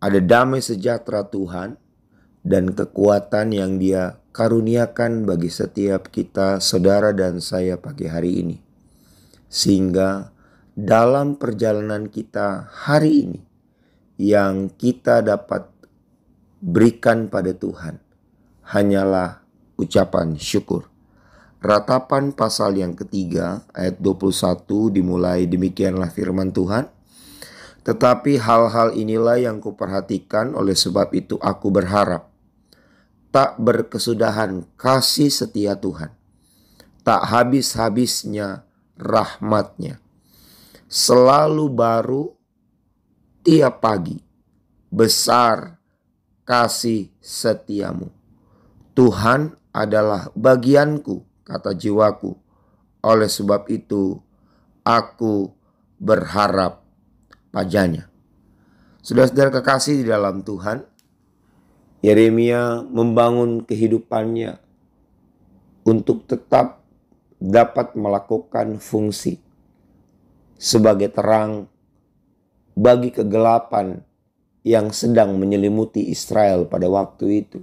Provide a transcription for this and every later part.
Ada damai sejahtera Tuhan dan kekuatan yang dia karuniakan bagi setiap kita saudara dan saya pagi hari ini. Sehingga dalam perjalanan kita hari ini yang kita dapat berikan pada Tuhan hanyalah ucapan syukur. Ratapan pasal yang ketiga ayat 21 dimulai demikianlah firman Tuhan. Tetapi hal-hal inilah yang kuperhatikan oleh sebab itu aku berharap tak berkesudahan kasih setia Tuhan. Tak habis-habisnya rahmatnya. Selalu baru tiap pagi. Besar kasih setiamu. Tuhan adalah bagianku, kata jiwaku. Oleh sebab itu, aku berharap pajanya. Saudara-saudara kekasih di dalam Tuhan, Yeremia membangun kehidupannya untuk tetap dapat melakukan fungsi sebagai terang bagi kegelapan yang sedang menyelimuti Israel pada waktu itu.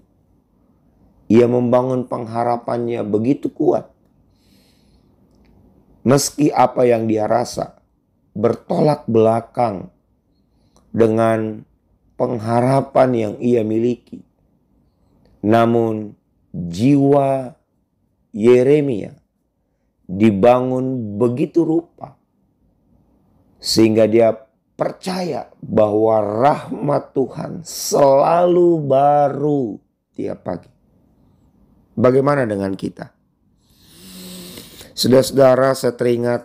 Ia membangun pengharapannya begitu kuat. Meski apa yang dia rasa bertolak belakang dengan pengharapan yang ia miliki. Namun jiwa Yeremia dibangun begitu rupa sehingga dia percaya bahwa rahmat Tuhan selalu baru tiap pagi. Bagaimana dengan kita? Saudara-saudara, saya teringat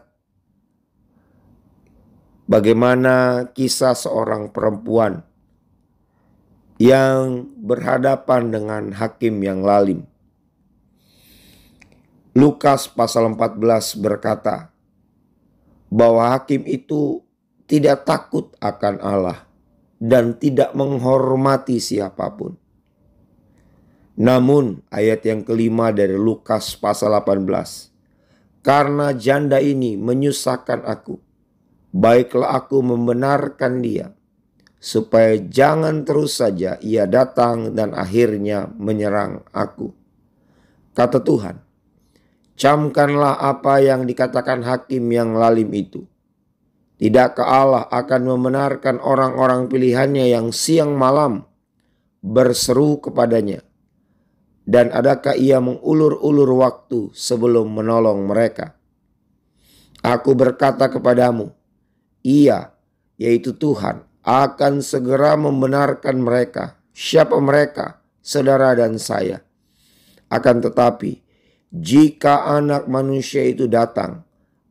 bagaimana kisah seorang perempuan yang berhadapan dengan hakim yang lalim. Lukas pasal 14 berkata bahwa hakim itu tidak takut akan Allah dan tidak menghormati siapapun. Namun ayat yang kelima dari Lukas pasal 18. Karena janda ini menyusahkan aku baiklah aku membenarkan dia, supaya jangan terus saja ia datang dan akhirnya menyerang aku. Kata Tuhan, camkanlah apa yang dikatakan hakim yang lalim itu. Tidakkah Allah akan membenarkan orang-orang pilihannya yang siang malam berseru kepadanya? Dan adakah ia mengulur-ulur waktu sebelum menolong mereka? Aku berkata kepadamu, ia, yaitu Tuhan, akan segera membenarkan mereka. Siapa mereka? Saudara dan saya. Akan tetapi, jika anak manusia itu datang,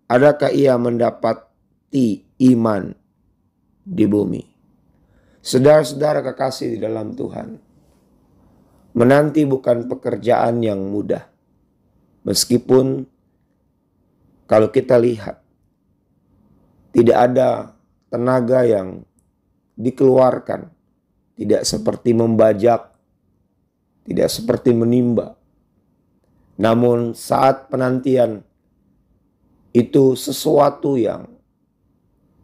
adakah ia mendapati iman di bumi? Saudara-saudara kekasih di dalam Tuhan, menanti bukan pekerjaan yang mudah. Meskipun kalau kita lihat tidak ada tenaga yang dikeluarkan. Tidak seperti membajak, tidak seperti menimba. Namun saat penantian itu sesuatu yang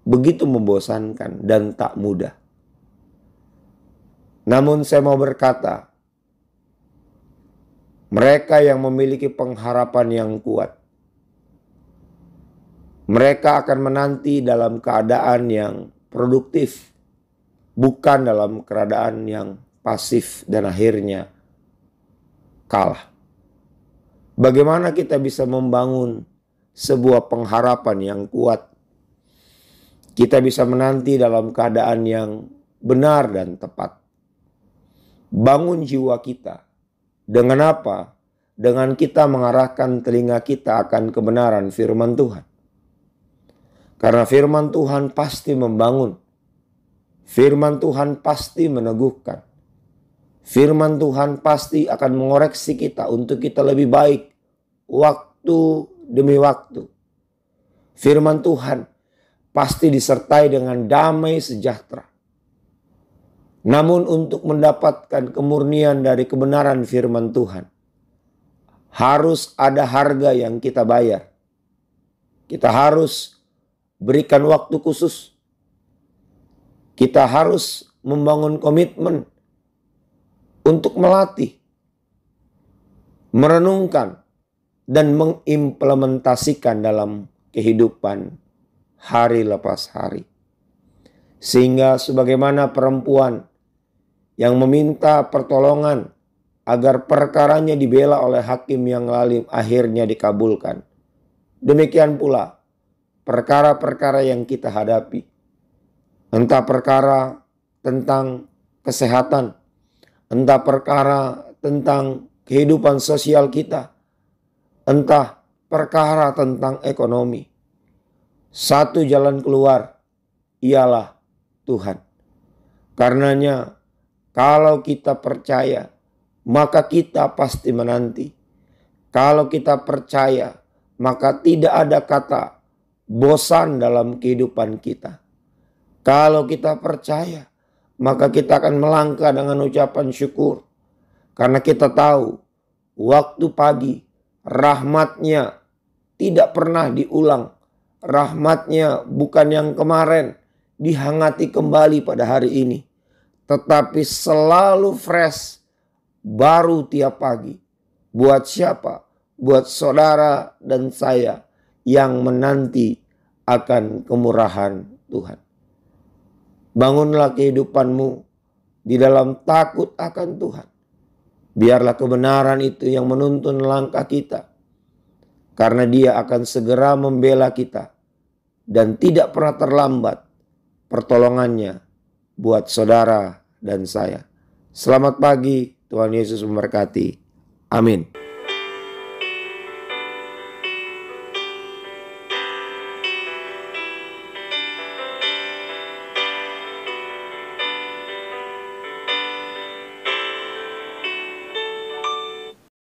begitu membosankan dan tak mudah. Namun saya mau berkata, mereka yang memiliki pengharapan yang kuat mereka akan menanti dalam keadaan yang produktif, bukan dalam keadaan yang pasif dan akhirnya kalah. Bagaimana kita bisa membangun sebuah pengharapan yang kuat? Kita bisa menanti dalam keadaan yang benar dan tepat. Bangun jiwa kita. Dengan apa? Dengan kita mengarahkan telinga kita akan kebenaran firman Tuhan. Karena firman Tuhan pasti membangun. Firman Tuhan pasti meneguhkan. Firman Tuhan pasti akan mengoreksi kita untuk kita lebih baik. Waktu demi waktu. Firman Tuhan pasti disertai dengan damai sejahtera. Namun untuk mendapatkan kemurnian dari kebenaran firman Tuhan. Harus ada harga yang kita bayar. Kita harus berikan waktu khusus. Kita harus membangun komitmen untuk melatih, merenungkan, dan mengimplementasikan dalam kehidupan hari lepas hari. Sehingga sebagaimana perempuan yang meminta pertolongan agar perkaranya dibela oleh hakim yang lalim akhirnya dikabulkan. Demikian pula perkara-perkara yang kita hadapi. Entah perkara tentang kesehatan, entah perkara tentang kehidupan sosial kita, entah perkara tentang ekonomi. Satu jalan keluar ialah Tuhan. Karenanya, kalau kita percaya, maka kita pasti menanti. Kalau kita percaya, maka tidak ada kata bosan dalam kehidupan kita. Kalau kita percaya, maka kita akan melangkah dengan ucapan syukur. Karena kita tahu waktu pagi rahmatnya tidak pernah diulang. Rahmatnya bukan yang kemarin dihangati kembali pada hari ini. Tetapi selalu fresh, baru tiap pagi. Buat siapa? Buat saudara dan saya yang menanti akan kemurahan Tuhan. Bangunlah kehidupanmu di dalam takut akan Tuhan. Biarlah kebenaran itu yang menuntun langkah kita. Karena dia akan segera membela kita. Dan tidak pernah terlambat pertolongannya buat saudara dan saya. Selamat pagi, Tuhan Yesus memberkati. Amin.